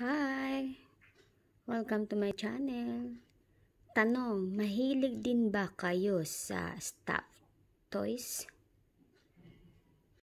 Hi! Welcome to my channel. Tanong, mahilig din ba kayo sa stuffed toys?